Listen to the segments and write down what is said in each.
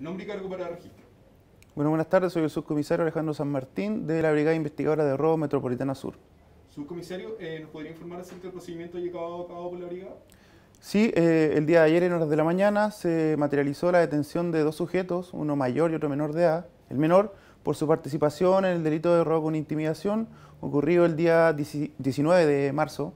Nombre y cargo para registro. Bueno, buenas tardes, soy el subcomisario Alejandro San Martín de la Brigada Investigadora de Robo Metropolitana Sur. Subcomisario, eh, ¿nos podría informar acerca del procedimiento llevado a cabo por la Brigada? Sí, eh, el día de ayer en horas de la mañana se materializó la detención de dos sujetos, uno mayor y otro menor de edad. El menor por su participación en el delito de robo con intimidación ocurrido el día 19 de marzo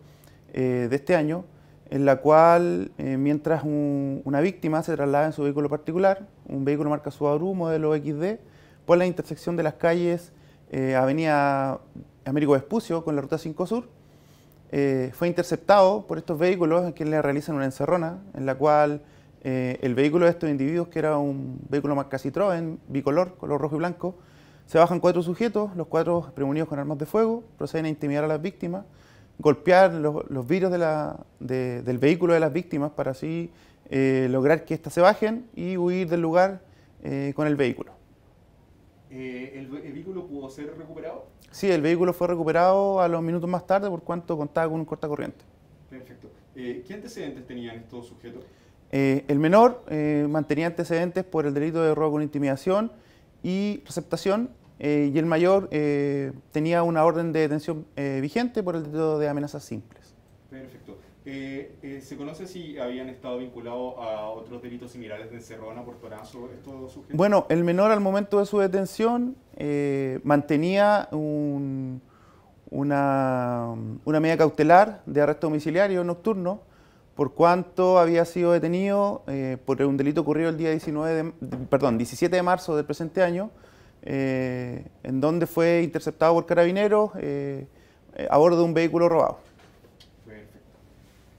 eh, de este año en la cual eh, mientras una víctima se traslada en su vehículo particular, un vehículo marca Subaru modelo XD, por la intersección de las calles eh, Avenida Américo Vespucio con la Ruta 5 Sur, eh, fue interceptado por estos vehículos a quienes le realizan una encerrona, en la cual el vehículo de estos individuos, que era un vehículo marca Citroën, bicolor, color rojo y blanco, se bajan cuatro sujetos, los cuatro premunidos con armas de fuego, proceden a intimidar a las víctimas, golpear los, virus de del vehículo de las víctimas para así eh, lograr que éstas se bajen y huir del lugar eh, con el vehículo. Eh, ¿el, vehículo pudo ser recuperado? Sí, el vehículo fue recuperado a los minutos más tarde por cuanto contaba con un corriente. Perfecto. ¿Qué antecedentes tenían estos sujetos? el menor mantenía antecedentes por el delito de robo con intimidación y receptación eh, y el mayor eh, tenía una orden de detención eh, vigente por el delito de amenazas simples. Perfecto. ¿Se conoce si habían estado vinculados a otros delitos similares de Encerrona, Portorazo, estos sujetos? Bueno, el menor al momento de su detención mantenía una, medida cautelar de arresto domiciliario nocturno por cuanto había sido detenido por un delito ocurrido el día 19 de, perdón, 17 de marzo del presente año, en donde fue interceptado por carabineros eh, eh, a bordo de un vehículo robado. Perfecto.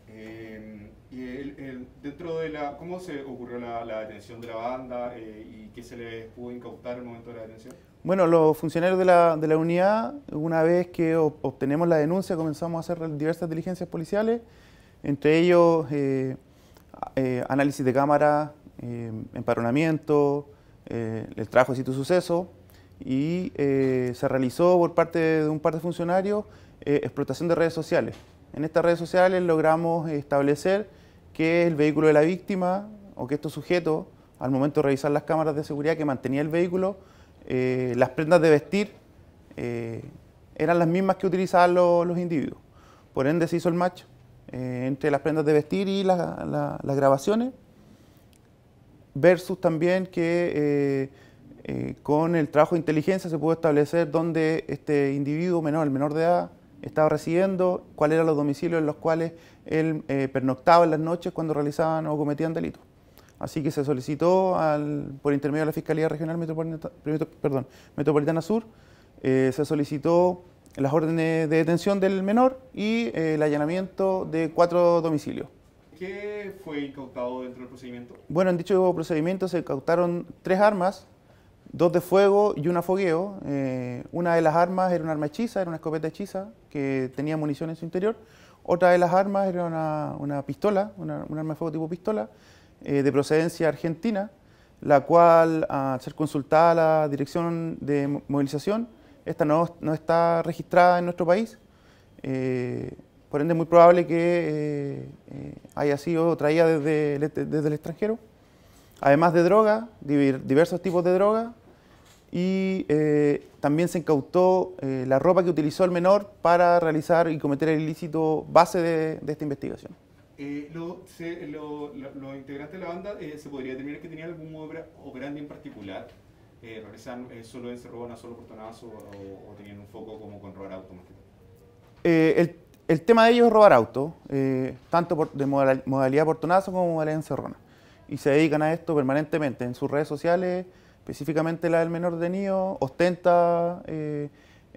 Eh, dentro de ¿Cómo se ocurrió la, detención de la banda y qué se les pudo incautar en el momento de la detención? Bueno, los funcionarios de la, de la unidad, una vez que obtenemos la denuncia, comenzamos a hacer diversas diligencias policiales, entre ellos análisis de cámara, empadronamiento, el trabajo de sitio suceso, y eh, se realizó por parte de un par de funcionarios eh, explotación de redes sociales. En estas redes sociales logramos establecer que el vehículo de la víctima o que estos sujetos, al momento de revisar las cámaras de seguridad que mantenía el vehículo, eh, las prendas de vestir eran las mismas que utilizaban los, los individuos. Por ende se hizo el match entre las prendas de vestir y las grabaciones, versus también que eh, con el trabajo de inteligencia se pudo establecer dónde este individuo menor, el menor de edad, estaba residiendo, cuáles eran los domicilios en los cuales él eh, pernoctaba en las noches cuando realizaban o cometían delitos. Así que se solicitó al, por intermedio de la Fiscalía Regional Metropolitana, perdón, Metropolitana Sur, eh, se solicitó las órdenes de detención del menor y el allanamiento de cuatro domicilios. ¿Qué fue incautado dentro del procedimiento? Bueno, en dicho procedimiento se incautaron tres armas, dos de fuego y una fogueo. Eh, una de las armas era una arma hechiza, era una escopeta hechiza que tenía munición en su interior. Otra de las armas era una, pistola, una, un arma de fuego tipo pistola, eh, de procedencia argentina, la cual, al ser consultada la dirección de movilización, esta no, está registrada en nuestro país. Eh, por ende, es muy probable que haya sido traída desde, desde el extranjero además de droga, diversos tipos de droga, y eh, también se incautó eh, la ropa que utilizó el menor para realizar y cometer el ilícito base de, esta investigación. Eh, los integrantes de la banda se podría determinar que tenían algún obra, operandi en particular. ¿Realizaban solo en solo portonazo o, tenían un foco como con robar auto? El, el, tema de ellos es robar auto, tanto por, de modalidad, portonazo como modalidad Encerrona. Y se dedican a esto permanentemente en sus redes sociales específicamente la del menor detenido, ostenta eh,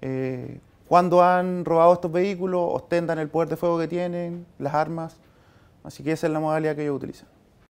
eh, cuando han robado estos vehículos, ostentan el poder de fuego que tienen, las armas. Así que esa es la modalidad que ellos utilizan.